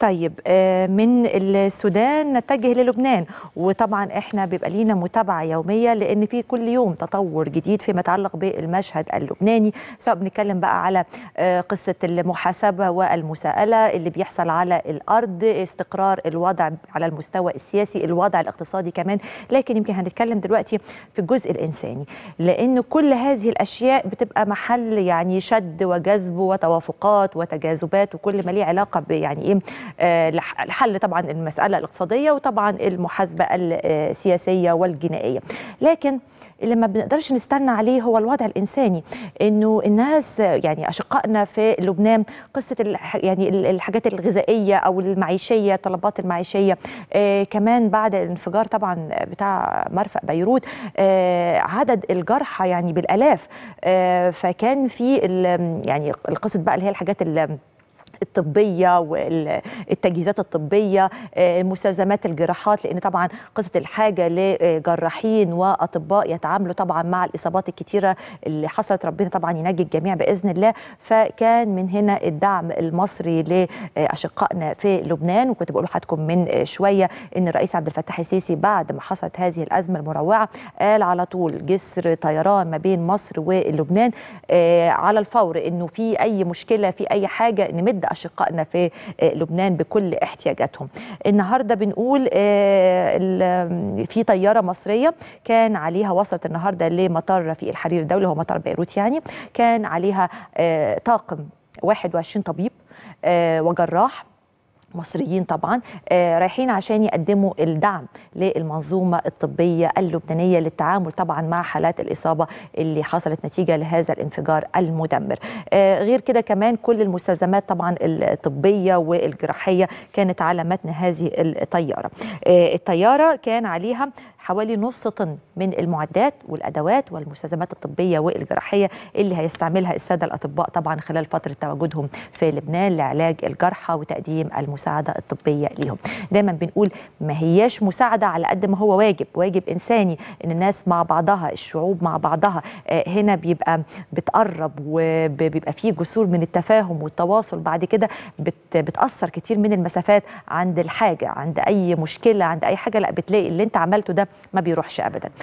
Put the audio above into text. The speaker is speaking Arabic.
طيب آه، من السودان نتجه للبنان وطبعا احنا بيبقى لينا متابعه يوميه لان في كل يوم تطور جديد فيما يتعلق بالمشهد اللبناني سواء بنتكلم بقى على آه، قصه المحاسبه والمساءله اللي بيحصل على الارض استقرار الوضع على المستوى السياسي الوضع الاقتصادي كمان لكن يمكن هنتكلم دلوقتي في الجزء الانساني لان كل هذه الاشياء بتبقى محل يعني شد وجذب وتوافقات وتجاذبات وكل ما ليه علاقه يعني ايه آه، لحل طبعا المسألة الاقتصادية وطبعا المحاسبة آه، السياسية والجنائية لكن اللي ما بنقدرش نستنى عليه هو الوضع الانساني انه الناس يعني اشقائنا في لبنان قصه يعني الحاجات الغذائيه او المعيشيه طلبات المعيشيه آه كمان بعد الانفجار طبعا بتاع مرفأ بيروت آه عدد الجرحى يعني بالالاف آه فكان في يعني القصه بقى اللي هي الحاجات اللي الطبيه والتجهيزات الطبيه آه، مستلزمات الجراحات لان طبعا قصه الحاجه لجراحين واطباء يتعاملوا طبعا مع الاصابات الكتيره اللي حصلت ربنا طبعا ينجي الجميع باذن الله فكان من هنا الدعم المصري لاشقائنا في لبنان وكنت بقول لحضراتكم من شويه ان الرئيس عبد الفتاح السيسي بعد ما حصلت هذه الازمه المروعه قال على طول جسر طيران ما بين مصر ولبنان آه، على الفور انه في اي مشكله في اي حاجه نمد أشقائنا في آه، لبنان بكل احتياجاتهم النهاردة بنقول آه، في طيارة مصرية كان عليها وصلت النهاردة لمطار رفيق الحرير الدولي هو مطار بيروت يعني كان عليها آه، طاقم 21 طبيب وجراح مصريين طبعا آه، رايحين عشان يقدموا الدعم للمنظومه الطبيه اللبنانيه للتعامل طبعا مع حالات الاصابه اللي حصلت نتيجه لهذا الانفجار المدمر. آه، غير كده كمان كل المستلزمات طبعا الطبيه والجراحيه كانت على متن هذه الطياره. آه، الطياره كان عليها حوالي نص طن من المعدات والادوات والمستلزمات الطبيه والجراحيه اللي هيستعملها الساده الاطباء طبعا خلال فتره تواجدهم في لبنان لعلاج الجرحى وتقديم المساعده الطبيه ليهم. دايما بنقول ما هياش مساعده على قد ما هو واجب، واجب انساني ان الناس مع بعضها، الشعوب مع بعضها، آه، هنا بيبقى بتقرب وبيبقى فيه جسور من التفاهم والتواصل بعد كده بتاثر كتير من المسافات عند الحاجه، عند اي مشكله، عند اي حاجه لا بتلاقي اللي انت عملته ده ما بيروحش ابدا